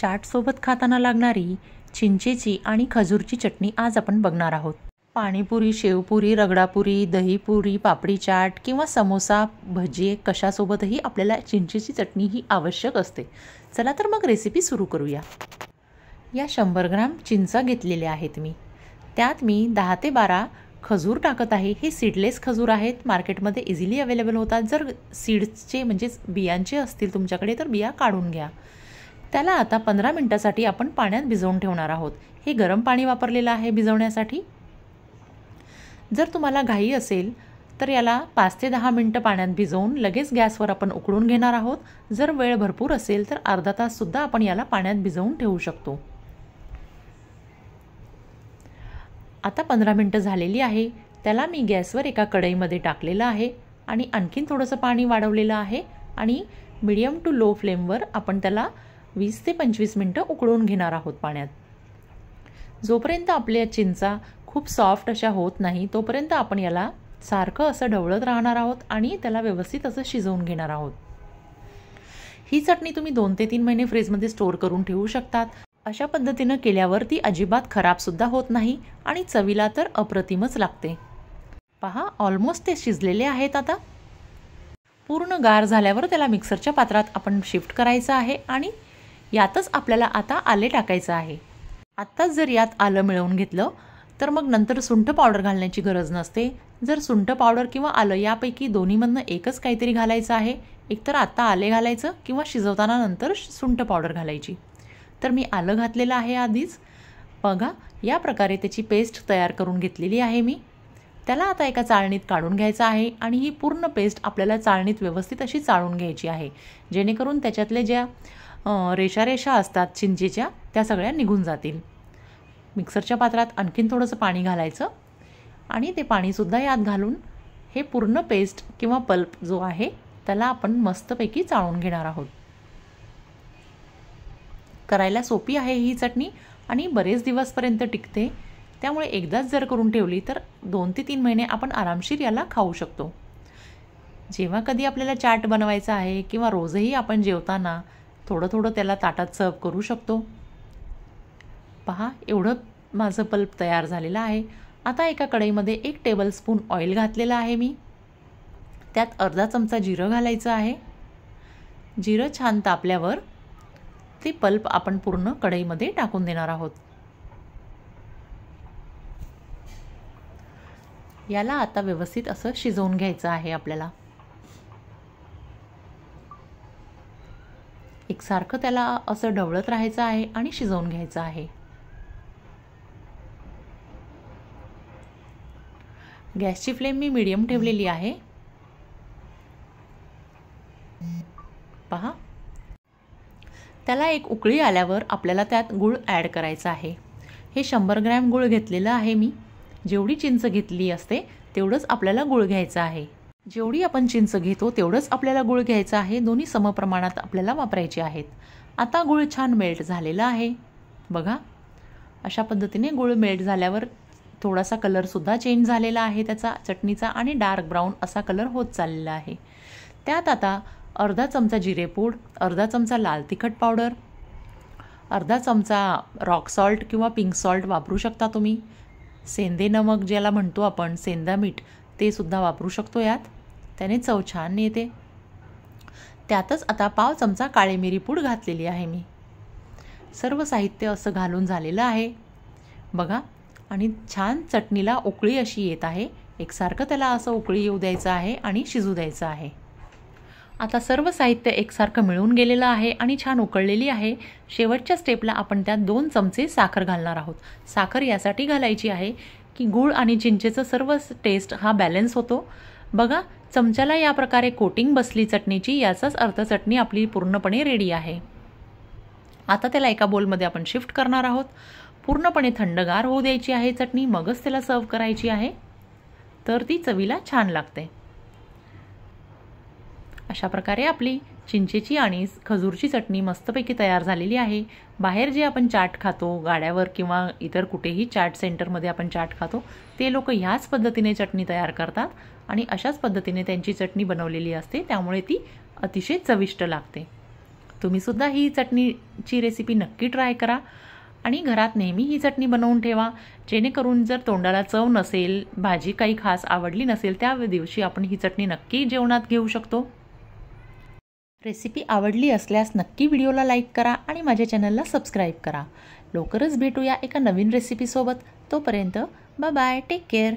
चाटसोबत खाताना लागणारी चिंचेची आणि खजूरची चटणी आज आपण बघणार आहोत पाणीपुरी शेवपुरी रगडापुरी दहीपुरी पापडी चाट किंवा समोसा भजी कशासोबतही आपल्याला चिंचेची चटणी ही आवश्यक असते चला तर मग रेसिपी सुरू करूया या शंभर ग्राम चिंचा घेतलेल्या आहेत मी त्यात मी दहा ते बारा खजूर टाकत आहे हे सीडलेस खजूर आहेत मार्केटमध्ये इझिली अवेलेबल होतात जर सीड्सचे म्हणजेच बियांचे असतील तुमच्याकडे तर बिया काढून घ्या त्याला आता पंधरा मिनटासाठी आपण पाण्यात भिजवून ठेवणार आहोत हे गरम पाणी वापरलेलं आहे भिजवण्यासाठी जर तुम्हाला घाई असेल तर याला पाच ते दहा मिनटं पाण्यात भिजवून लगेच गॅसवर आपण उकळून घेणार आहोत जर वेळ भरपूर असेल तर अर्धा ताससुद्धा आपण याला पाण्यात भिजवून ठेवू शकतो आता पंधरा मिनटं झालेली आहे त्याला मी गॅसवर एका कढईमध्ये टाकलेलं आहे आणि आणखीन थोडंसं पाणी वाढवलेलं आहे आणि मिडियम टू लो फ्लेमवर आपण त्याला वीस ते पंचवीस मिनटं उकळून घेणार आहोत पाण्यात जोपर्यंत आपल्या चिंचा खूप सॉफ्ट अशा होत नाही तोपर्यंत आपण याला सारखं असं ढवळत राहणार आहोत आणि त्याला व्यवस्थित असं शिजवून घेणार आहोत ही चटणी तुम्ही दोन ते तीन महिने फ्रीजमध्ये स्टोअर करून ठेवू शकतात अशा पद्धतीनं केल्यावर ती अजिबात खराबसुद्धा होत नाही आणि चवीला तर अप्रतिमच लागते पहा ऑलमोस्ट ते शिजलेले आहेत आता पूर्ण गार झाल्यावर त्याला मिक्सरच्या पात्रात आपण शिफ्ट करायचं आहे आणि यातच आपल्याला आता आले टाकायचं आहे आत्ताच जर यात आलं मिळवून घेतलं तर मग नंतर सुंठ पावडर घालण्याची गरज नसते जर सुंठ पावडर किंवा आलं यापैकी दोन्हीमधनं एकच काहीतरी घालायचं आहे एकतर आत्ता आले घालायचं किंवा शिजवताना नंतर सुंठ पावडर घालायची तर मी आलं घातलेलं आहे आधीच बघा या प्रकारे त्याची पेस्ट तयार करून घेतलेली आहे मी त्याला आता एका चाळणीत काढून घ्यायचं आहे आणि ही पूर्ण पेस्ट आपल्याला चाळणीत व्यवस्थित अशी चाळून घ्यायची आहे जेणेकरून त्याच्यातले ज्या रेषा रेषा असतात चिंचेच्या त्या सगळ्या निघून जातील मिक्सरच्या पात्रात आणखीन थोडंसं पाणी घालायचं आणि ते पाणीसुद्धा यात घालून हे पूर्ण पेस्ट किंवा पल्प जो आहे त्याला आपण मस्तपैकी चाळून घेणार आहोत करायला सोपी आहे ही चटणी आणि बरेच दिवसपर्यंत टिकते त्यामुळे एकदाच जर करून ठेवली तर दोन ते तीन महिने आपण आरामशीर याला खाऊ शकतो जेव्हा कधी आपल्याला चाट बनवायचा आहे किंवा रोजही आपण जेवताना थोडं थोडं त्याला ताटात सर्व करू शकतो पहा एवढं माझं पल्प तयार झालेलं आहे आता एका कढईमध्ये एक टेबलस्पून ऑइल घातलेलं आहे मी त्यात अर्धा चमचा जिरं घालायचं आहे जिरं छान तापल्यावर ते पल्प आपण पूर्ण कढईमध्ये टाकून देणार आहोत याला आता व्यवस्थित असं शिजवून घ्यायचं आहे आपल्याला सारखं त्याला असं ढवळत राहायचं आहे आणि शिजवून घ्यायचं आहे गॅसची फ्लेम मी मिडियम ठेवलेली आहे पहा त्याला एक उकळी आल्यावर आपल्याला त्यात गूळ ॲड करायचा आहे हे शंभर ग्रॅम गूळ घेतलेलं आहे मी जेवढी चिंच घेतली असते तेवढंच आपल्याला गूळ घ्यायचं आहे जेवढी आपण चिंच घेतो तेवढंच आपल्याला गुळ घ्यायचं आहे दोन्ही समप्रमाणात आपल्याला वापरायचे आहेत आता गुळ छान मेल्ट झालेला आहे बघा अशा पद्धतीने गुळ मेल्ट झाल्यावर थोडासा कलरसुद्धा चेंज झालेला आहे त्याचा चटणीचा आणि डार्क ब्राऊन असा कलर होत चाललेला आहे त्यात आता अर्धा चमचा जिरेपूड अर्धा चमचा लाल तिखट पावडर अर्धा चमचा रॉक सॉल्ट किंवा पिंक सॉल्ट वापरू शकता तुम्ही सेंदे नमक ज्याला म्हणतो आपण सेंदा मीठ ते सुद्धा वापरू शकतो यात त्याने चव छान येते त्यातच आता पाव चमचा काळी मिरी पूड घातलेली आहे मी सर्व साहित्य असं घालून झालेलं आहे बघा आणि छान चटणीला उकळी अशी येत आहे एकसारखं त्याला असं उकळी येऊ द्यायचं आहे आणि शिजू द्यायचं आहे आता सर्व साहित्य एकसारखं मिळून गेलेलं आहे आणि छान उकळलेली आहे शेवटच्या स्टेपला आपण त्यात दोन चमचे साखर घालणार आहोत साखर यासाठी घालायची आहे की गूळ आणि चिंचेचं सर्व टेस्ट हा बॅलन्स होतो बघा चमच्याला या प्रकारे कोटिंग बसली चटणीची याचाच अर्थ चटणी आपली पूर्णपणे रेडी आहे आता त्याला एका बोलमध्ये आपण शिफ्ट करणार आहोत पूर्णपणे थंडगार होऊ द्यायची आहे चटणी मगच त्याला सर्व करायची आहे तर ती चवीला छान लागते अशा प्रकारे आपली चिंचेची आणि खजूरची चटणी मस्तपैकी तयार झालेली आहे बाहेर जे आपण चाट खातो गाड्यावर किंवा इतर कुठेही चाट सेंटरमध्ये आपण चाट खातो ते लोक ह्याच पद्धतीने चटणी तयार करतात आणि अशाच पद्धतीने त्यांची चटणी बनवलेली असते त्यामुळे ती अतिशय चविष्ट लागते तुम्हीसुद्धा ही चटणीची रेसिपी नक्की ट्राय करा आणि घरात नेहमी ही चटणी बनवून ठेवा जेणेकरून जर तोंडाला चव नसेल भाजी काही खास आवडली नसेल त्या दिवशी आपण ही चटणी नक्की जेवणात घेऊ शकतो रेसिपी आवडली असल्यास नक्की व्हिडिओला लाईक करा आणि माझ्या चॅनलला सबस्क्राईब करा लवकरच भेटूया एका नवीन रेसिपीसोबत तोपर्यंत बाय टेक केअर